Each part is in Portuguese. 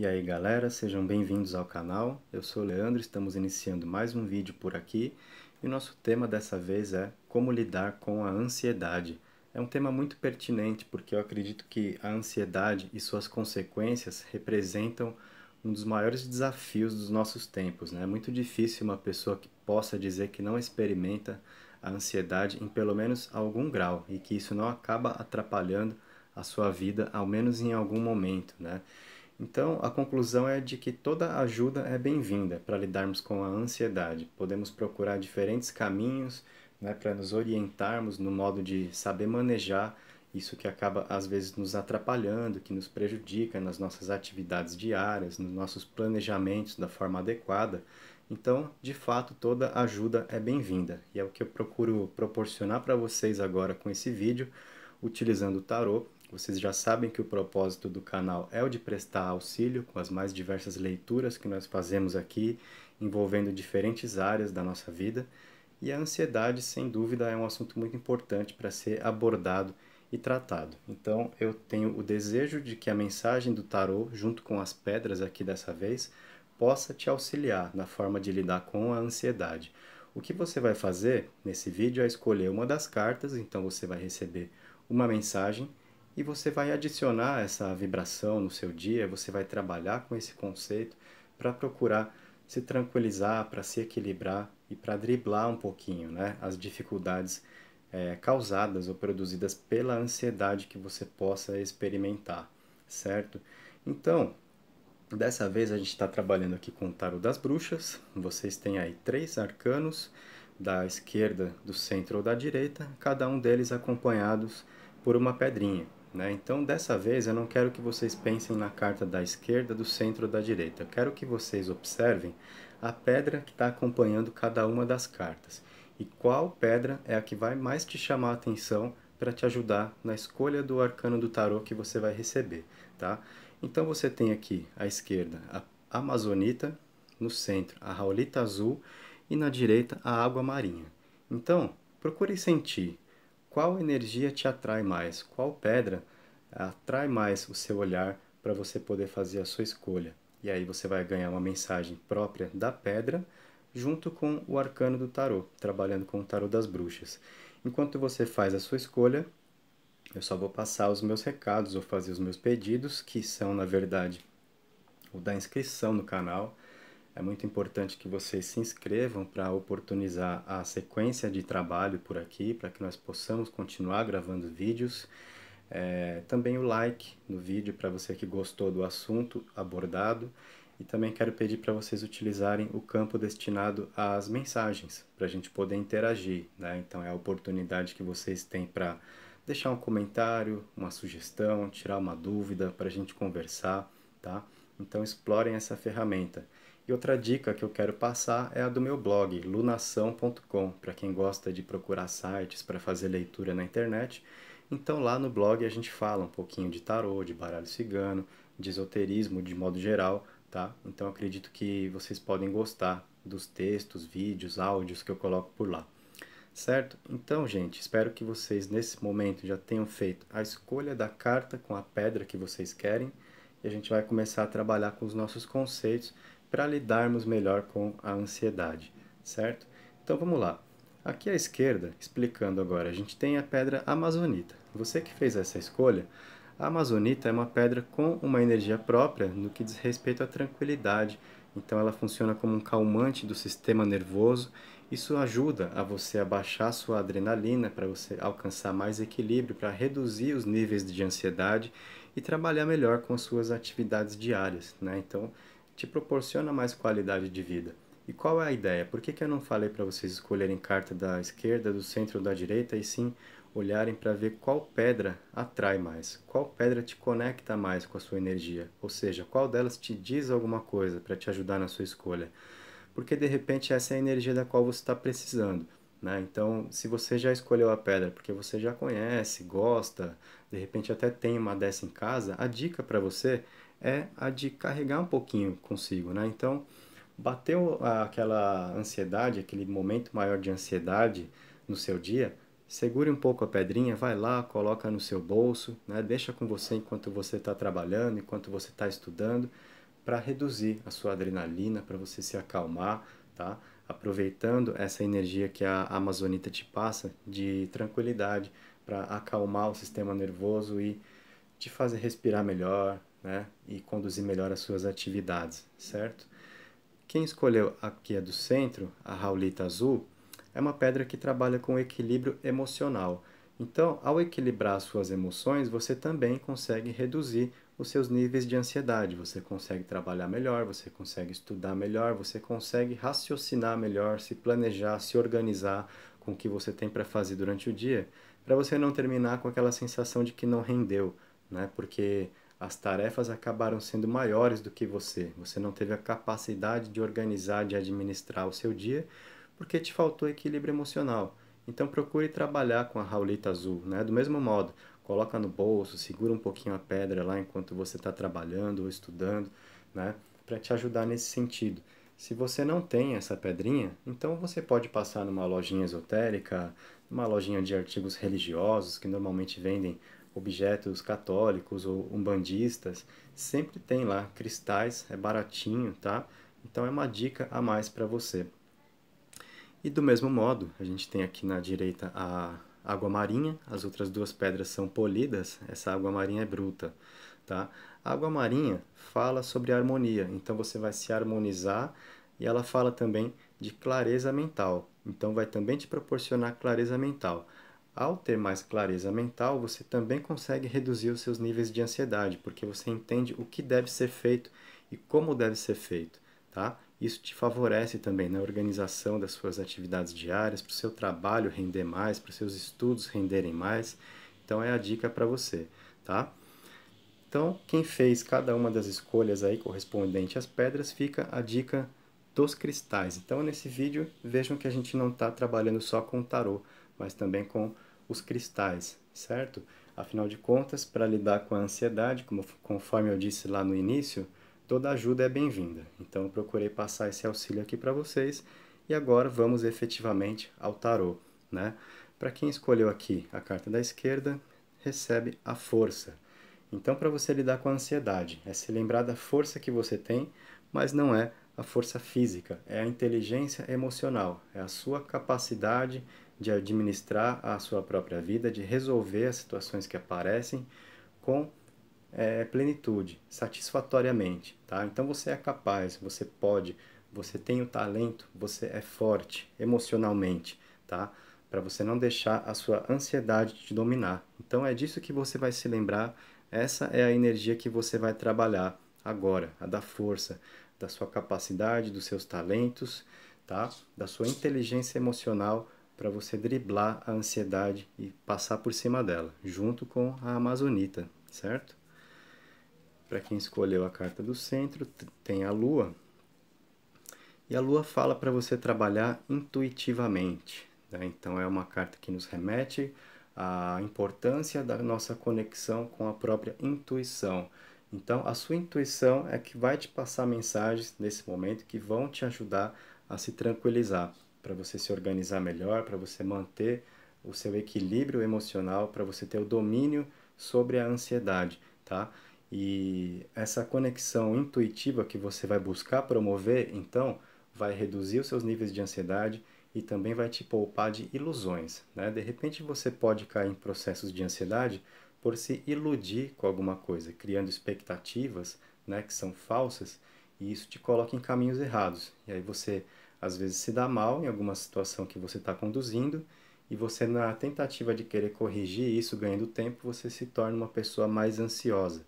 E aí galera, sejam bem-vindos ao canal. Eu sou o Leandro, estamos iniciando mais um vídeo por aqui e o nosso tema dessa vez é como lidar com a ansiedade. É um tema muito pertinente porque eu acredito que a ansiedade e suas consequências representam um dos maiores desafios dos nossos tempos. Né? É muito difícil uma pessoa que possa dizer que não experimenta a ansiedade em pelo menos algum grau e que isso não acaba atrapalhando a sua vida, ao menos em algum momento. Né? Então, a conclusão é de que toda ajuda é bem-vinda para lidarmos com a ansiedade. Podemos procurar diferentes caminhos né, para nos orientarmos no modo de saber manejar isso que acaba às vezes nos atrapalhando, que nos prejudica nas nossas atividades diárias, nos nossos planejamentos da forma adequada. Então, de fato, toda ajuda é bem-vinda e é o que eu procuro proporcionar para vocês agora com esse vídeo, utilizando o tarot vocês já sabem que o propósito do canal é o de prestar auxílio com as mais diversas leituras que nós fazemos aqui, envolvendo diferentes áreas da nossa vida. E a ansiedade, sem dúvida, é um assunto muito importante para ser abordado e tratado. Então, eu tenho o desejo de que a mensagem do tarô, junto com as pedras aqui dessa vez, possa te auxiliar na forma de lidar com a ansiedade. O que você vai fazer nesse vídeo é escolher uma das cartas, então você vai receber uma mensagem e você vai adicionar essa vibração no seu dia, você vai trabalhar com esse conceito para procurar se tranquilizar, para se equilibrar e para driblar um pouquinho né, as dificuldades é, causadas ou produzidas pela ansiedade que você possa experimentar, certo? Então, dessa vez a gente está trabalhando aqui com o Tarot das Bruxas, vocês têm aí três arcanos, da esquerda, do centro ou da direita, cada um deles acompanhados por uma pedrinha. Né? Então, dessa vez, eu não quero que vocês pensem na carta da esquerda, do centro ou da direita. Eu quero que vocês observem a pedra que está acompanhando cada uma das cartas e qual pedra é a que vai mais te chamar a atenção para te ajudar na escolha do arcano do tarô que você vai receber. Tá? Então, você tem aqui à esquerda a amazonita, no centro a raulita azul e na direita a água marinha. Então, procure sentir qual energia te atrai mais, qual pedra atrai mais o seu olhar para você poder fazer a sua escolha. E aí você vai ganhar uma mensagem própria da pedra junto com o arcano do tarô, trabalhando com o tarô das bruxas. Enquanto você faz a sua escolha, eu só vou passar os meus recados ou fazer os meus pedidos, que são, na verdade, o da inscrição no canal, é muito importante que vocês se inscrevam para oportunizar a sequência de trabalho por aqui, para que nós possamos continuar gravando vídeos. É, também o like no vídeo para você que gostou do assunto abordado. E também quero pedir para vocês utilizarem o campo destinado às mensagens, para a gente poder interagir. Né? Então é a oportunidade que vocês têm para deixar um comentário, uma sugestão, tirar uma dúvida, para a gente conversar. Tá? Então explorem essa ferramenta. E outra dica que eu quero passar é a do meu blog, lunação.com, para quem gosta de procurar sites para fazer leitura na internet. Então lá no blog a gente fala um pouquinho de tarô, de baralho cigano, de esoterismo de modo geral, tá? Então acredito que vocês podem gostar dos textos, vídeos, áudios que eu coloco por lá. Certo? Então, gente, espero que vocês nesse momento já tenham feito a escolha da carta com a pedra que vocês querem e a gente vai começar a trabalhar com os nossos conceitos para lidarmos melhor com a ansiedade, certo? Então vamos lá. Aqui à esquerda, explicando agora, a gente tem a pedra amazonita. Você que fez essa escolha, a amazonita é uma pedra com uma energia própria no que diz respeito à tranquilidade. Então ela funciona como um calmante do sistema nervoso. Isso ajuda a você abaixar sua adrenalina para você alcançar mais equilíbrio, para reduzir os níveis de ansiedade e trabalhar melhor com suas atividades diárias, né? Então te proporciona mais qualidade de vida. E qual é a ideia? Por que, que eu não falei para vocês escolherem carta da esquerda, do centro ou da direita e sim olharem para ver qual pedra atrai mais, qual pedra te conecta mais com a sua energia, ou seja, qual delas te diz alguma coisa para te ajudar na sua escolha? Porque de repente essa é a energia da qual você está precisando. Né? Então, se você já escolheu a pedra porque você já conhece, gosta, de repente até tem uma dessa em casa, a dica para você é a de carregar um pouquinho consigo, né? Então, bateu aquela ansiedade, aquele momento maior de ansiedade no seu dia, segure um pouco a pedrinha, vai lá, coloca no seu bolso, né? deixa com você enquanto você está trabalhando, enquanto você está estudando, para reduzir a sua adrenalina, para você se acalmar, tá? aproveitando essa energia que a amazonita te passa de tranquilidade para acalmar o sistema nervoso e te fazer respirar melhor, né, e conduzir melhor as suas atividades, certo? Quem escolheu aqui a do centro, a Raulita Azul, é uma pedra que trabalha com equilíbrio emocional. Então, ao equilibrar suas emoções, você também consegue reduzir os seus níveis de ansiedade. Você consegue trabalhar melhor, você consegue estudar melhor, você consegue raciocinar melhor, se planejar, se organizar com o que você tem para fazer durante o dia, para você não terminar com aquela sensação de que não rendeu, né? Porque as tarefas acabaram sendo maiores do que você. Você não teve a capacidade de organizar, de administrar o seu dia, porque te faltou equilíbrio emocional. Então procure trabalhar com a raulita azul, né? Do mesmo modo, coloca no bolso, segura um pouquinho a pedra lá enquanto você está trabalhando ou estudando, né? Para te ajudar nesse sentido. Se você não tem essa pedrinha, então você pode passar numa lojinha esotérica, numa lojinha de artigos religiosos que normalmente vendem objetos católicos ou umbandistas, sempre tem lá cristais, é baratinho, tá? Então é uma dica a mais para você. E do mesmo modo, a gente tem aqui na direita a água marinha, as outras duas pedras são polidas, essa água marinha é bruta, tá? A água marinha fala sobre harmonia, então você vai se harmonizar e ela fala também de clareza mental, então vai também te proporcionar clareza mental. Ao ter mais clareza mental, você também consegue reduzir os seus níveis de ansiedade, porque você entende o que deve ser feito e como deve ser feito, tá? Isso te favorece também na organização das suas atividades diárias, para o seu trabalho render mais, para os seus estudos renderem mais. Então é a dica para você, tá? Então, quem fez cada uma das escolhas aí correspondente às pedras, fica a dica dos cristais. Então, nesse vídeo, vejam que a gente não está trabalhando só com tarô, mas também com os cristais, certo? Afinal de contas, para lidar com a ansiedade, como, conforme eu disse lá no início, toda ajuda é bem-vinda. Então eu procurei passar esse auxílio aqui para vocês e agora vamos efetivamente ao tarô, né? Para quem escolheu aqui a carta da esquerda, recebe a força. Então para você lidar com a ansiedade, é se lembrar da força que você tem, mas não é a força física, é a inteligência emocional, é a sua capacidade de administrar a sua própria vida, de resolver as situações que aparecem com é, plenitude, satisfatoriamente. Tá? Então você é capaz, você pode, você tem o talento, você é forte emocionalmente, tá? para você não deixar a sua ansiedade te dominar. Então é disso que você vai se lembrar, essa é a energia que você vai trabalhar agora, a da força, da sua capacidade, dos seus talentos, tá? da sua inteligência emocional para você driblar a ansiedade e passar por cima dela, junto com a Amazonita, certo? Para quem escolheu a carta do centro, tem a Lua. E a Lua fala para você trabalhar intuitivamente. Né? Então, é uma carta que nos remete à importância da nossa conexão com a própria intuição. Então, a sua intuição é que vai te passar mensagens nesse momento que vão te ajudar a se tranquilizar para você se organizar melhor, para você manter o seu equilíbrio emocional, para você ter o domínio sobre a ansiedade, tá? E essa conexão intuitiva que você vai buscar promover, então, vai reduzir os seus níveis de ansiedade e também vai te poupar de ilusões, né? De repente você pode cair em processos de ansiedade por se iludir com alguma coisa, criando expectativas, né, que são falsas, e isso te coloca em caminhos errados. E aí você às vezes se dá mal em alguma situação que você está conduzindo e você, na tentativa de querer corrigir isso ganhando tempo, você se torna uma pessoa mais ansiosa.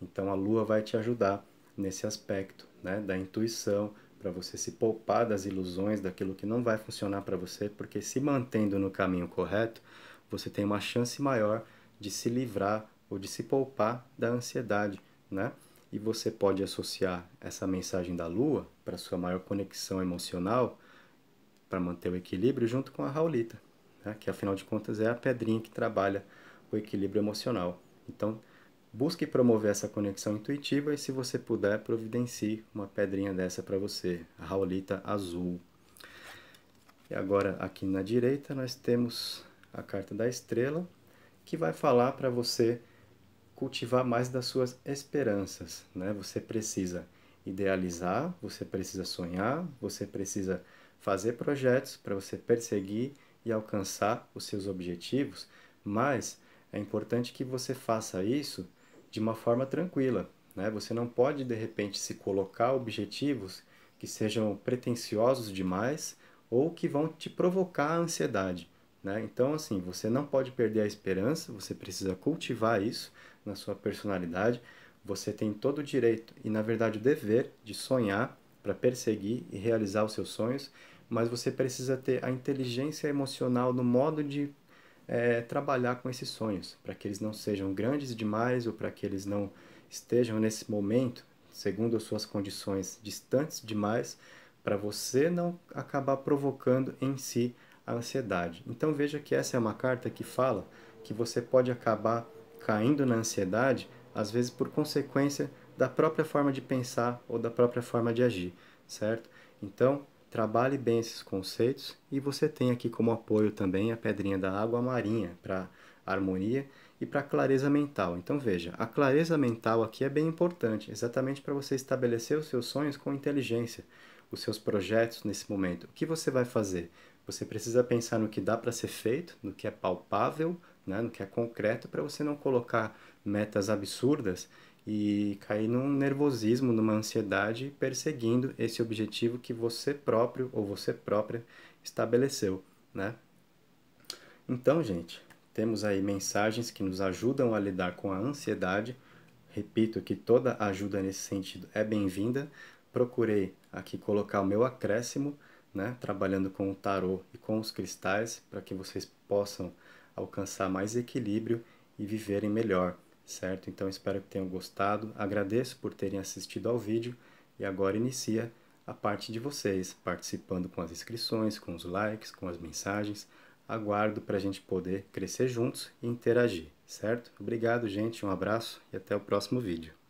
Então a lua vai te ajudar nesse aspecto né, da intuição, para você se poupar das ilusões, daquilo que não vai funcionar para você, porque se mantendo no caminho correto, você tem uma chance maior de se livrar ou de se poupar da ansiedade, né? e você pode associar essa mensagem da lua para sua maior conexão emocional, para manter o equilíbrio, junto com a Raulita, né? que afinal de contas é a pedrinha que trabalha o equilíbrio emocional. Então, busque promover essa conexão intuitiva e, se você puder, providencie uma pedrinha dessa para você, a Raulita azul. E agora, aqui na direita, nós temos a carta da estrela, que vai falar para você cultivar mais das suas esperanças, né? Você precisa idealizar, você precisa sonhar, você precisa fazer projetos para você perseguir e alcançar os seus objetivos, mas é importante que você faça isso de uma forma tranquila, né? Você não pode de repente se colocar objetivos que sejam pretensiosos demais ou que vão te provocar ansiedade. Né? Então, assim, você não pode perder a esperança, você precisa cultivar isso na sua personalidade. Você tem todo o direito e, na verdade, o dever de sonhar para perseguir e realizar os seus sonhos, mas você precisa ter a inteligência emocional no modo de é, trabalhar com esses sonhos, para que eles não sejam grandes demais ou para que eles não estejam nesse momento, segundo as suas condições, distantes demais, para você não acabar provocando em si a ansiedade. Então veja que essa é uma carta que fala que você pode acabar caindo na ansiedade, às vezes por consequência da própria forma de pensar ou da própria forma de agir, certo? Então, trabalhe bem esses conceitos e você tem aqui como apoio também a pedrinha da água marinha para harmonia e para clareza mental. Então veja, a clareza mental aqui é bem importante, exatamente para você estabelecer os seus sonhos com inteligência, os seus projetos nesse momento. O que você vai fazer? Você precisa pensar no que dá para ser feito, no que é palpável, né, no que é concreto, para você não colocar metas absurdas e cair num nervosismo, numa ansiedade, perseguindo esse objetivo que você próprio ou você própria estabeleceu, né? Então, gente, temos aí mensagens que nos ajudam a lidar com a ansiedade. Repito que toda ajuda nesse sentido é bem-vinda. Procurei aqui colocar o meu acréscimo né, trabalhando com o tarô e com os cristais, para que vocês possam alcançar mais equilíbrio e viverem melhor, certo? Então espero que tenham gostado, agradeço por terem assistido ao vídeo e agora inicia a parte de vocês, participando com as inscrições, com os likes, com as mensagens. Aguardo para a gente poder crescer juntos e interagir, certo? Obrigado, gente, um abraço e até o próximo vídeo.